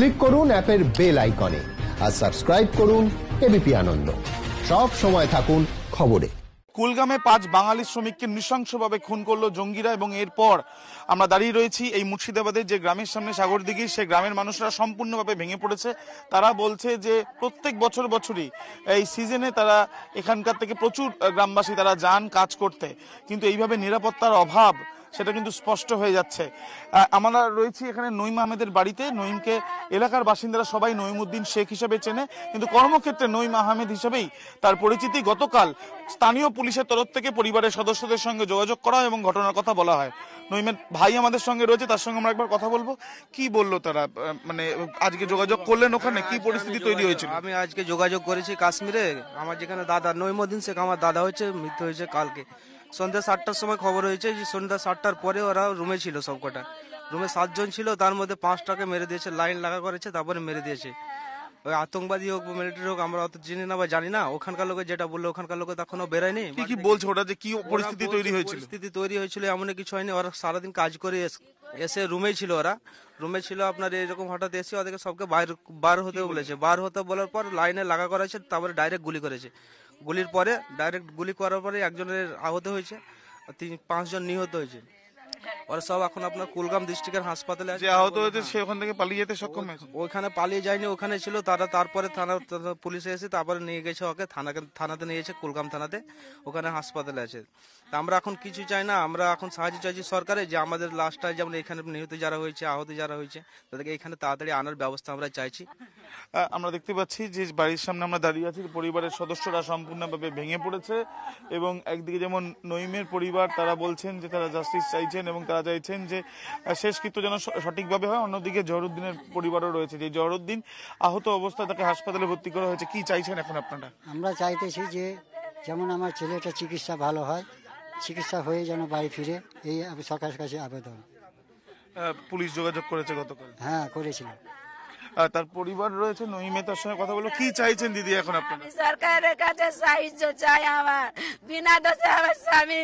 click করুন অ্যাপের bell আইকনে আর সাবস্ক্রাইব করুন এবিপি আনন্দ সব সময় থাকুন খবরে কুলগামে পাঁচ বাঙালি শ্রমিককে নৃশংসভাবে খুন করলো জঙ্গিরা এবং এরপর আমরা দাঁড়িয়ে রয়েছি এই মুর্শিদাবাদের যে গ্রামের সামনে সাগরদিঘি সে গ্রামের মানুষরা সম্পূর্ণভাবে ভেঙে পড়েছে তারা বলছে যে প্রত্যেক বছর বছরই এই সিজনে তারা এখানকার থেকে প্রচুর গ্রামবাসী তারা যান কাজ করতে কিন্তু এইভাবে নিরাপত্তার অভাব সেটা কিন্তু স্পষ্ট হয়ে যাচ্ছে আমরা রয়েছি এখানে নইম আহমেদের বাড়িতে নইমকে এলাকার বাসিন্দারা সবাই নইমুদ্দিন শেখ হিসেবে চেনে কিন্তু কর্মক্ষেত্রে নইম আহমেদ হিসেবেই তার পরিচিতি গতকাল স্থানীয় পুলিশের তরফ থেকে পরিবারের সদস্যদের সঙ্গে যোগাযোগ করা এবং ঘটনার কথা বলা হয় নইমের ভাই আমাদের সঙ্গে রয়েছে তার সঙ্গে আমরা একবার কথা বলবো কি বললো তারা মানে আজকে যোগাযোগ করলেন ওখানে কি পরিস্থিতি তৈরি হয়েছিল আমি আজকে যোগাযোগ করেছি কাশ্মীরে আমার যেখানে দাদা নইমুদ্দিন শেখ আমার দাদা হয়েছে মৃত্যু হয়েছে কালকে সন্ধ্যা সাতটার সময় খবর হয়েছে যে সন্ধ্যা সাতটার পরে ওরা রুমে ছিল সবকটা রুমে সাতজন ছিল তার মধ্যে পাঁচটাকে মেরে দিয়েছে লাইন লাগা করেছে তারপরে মেরে দিয়েছে ওই আতঙ্কবাদী হোক মিলিটারি হোক আমরা অত চিনি না বা জানি না ওখানকার লোকে যেটা বললো ওখানকার লোকে তখনও বেরোয়নি কি বলছে ওটা যে কি পরিস্থিতি তৈরি হয়েছিল পরিস্থিতি তৈরি হয়েছিল এমন কিছু হয়নি ওরা সারাদিন কাজ করে এসে রুমে ছিল ওরা রুমে ছিল আপনার এরকম হঠাৎ এসে ওদেরকে সবকে বাইর বার হতে বলেছে বার হতে বলার পর লাইনে লাগা করেছে তারপরে ডাইরেক্ট গুলি করেছে গুলির পরে ডাইরেক্ট গুলি করার পরে একজনের আহত হয়েছে তিন পাঁচজন নিহত হয়েছে ওরা সব এখন আপনার কুলগাম ডিস্ট্রিক্টের হাসপাতালে যে আহত হয়েছে সে ওখান থেকে পালিয়ে যেতে সক্ষম হয়েছে ওখানে পালিয়ে যায়নি ওখানে ছিল তারা তারপরে থানা পুলিশে এসে তারপরে নিয়ে গেছে ওকে থানাকে থানাতে নিয়ে গেছে কুলগাম থানাতে ওখানে হাসপাতালে আছে তা আমরা এখন কিছু চাই না আমরা এখন সাহায্য চাইছি সরকারে যে আমাদের লাস্টটা যেমন এখানে নিহত যারা হয়েছে আহত যারা হয়েছে তাদেরকে এখানে তাড়াতাড়ি আনার ব্যবস্থা আমরা চাইছি আমরা দেখতে পাচ্ছি যে বাড়ির সামনে আমরা দাঁড়িয়ে আছি পরিবারের সদস্যরা সম্পূর্ণভাবে ভেঙে পড়েছে এবং একদিকে যেমন নইমের পরিবার তারা বলছেন যে তারা জাস্টিস চাইছেন এবং তারা তারা চাইছেন যে শেষকৃত্য যেন সঠিকভাবে হয় অন্যদিকে জহরুদ্দিনের পরিবারও রয়েছে যে জহরুদ্দিন আহত অবস্থায় তাকে হাসপাতালে ভর্তি করা হয়েছে কি চাইছেন এখন আপনারা আমরা চাইতেছি যে যেমন আমার ছেলেটা চিকিৎসা ভালো হয় চিকিৎসা হয়ে যেন বাড়ি ফিরে এই সরকারের কাছে আবেদন পুলিশ যোগাযোগ করেছে গতকাল হ্যাঁ করেছিল তার পরিবার রয়েছে নহিমে তার সঙ্গে কথা বলো কি চাইছেন দিদি এখন আপনারা সরকারের কাছে সাহায্য চাই আমার বিনা দোষে আমার স্বামী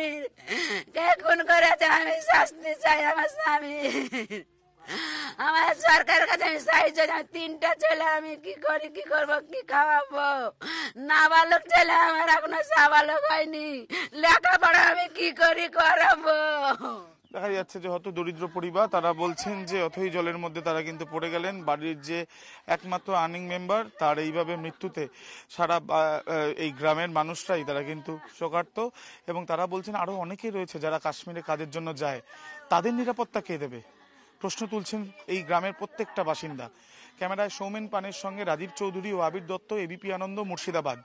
কে খুন করেছে আমি শাস্তি চাই আমার স্বামী আমার সরকারের কাছে আমি সাহায্য চাই তিনটা ছেলে আমি কি করি কি করব কি খাওয়াবো নাবালক ছেলে আমার এখনো সাবালক হয়নি লেখাপড়া আমি কি করি করাবো দেখা যাচ্ছে যে হয়তো দরিদ্র পরিবার তারা বলছেন যে অথই জলের মধ্যে তারা কিন্তু পড়ে গেলেন বাড়ির যে একমাত্র আর্নিং মেম্বার তার এইভাবে মৃত্যুতে সারা এই গ্রামের মানুষরাই তারা কিন্তু শোকার্ত এবং তারা বলছেন আরও অনেকেই রয়েছে যারা কাশ্মীরে কাজের জন্য যায় তাদের নিরাপত্তা কে দেবে প্রশ্ন তুলছেন এই গ্রামের প্রত্যেকটা বাসিন্দা ক্যামেরায় সৌমেন পানের সঙ্গে রাজীব চৌধুরী ও আবির দত্ত এবিপি আনন্দ মুর্শিদাবাদ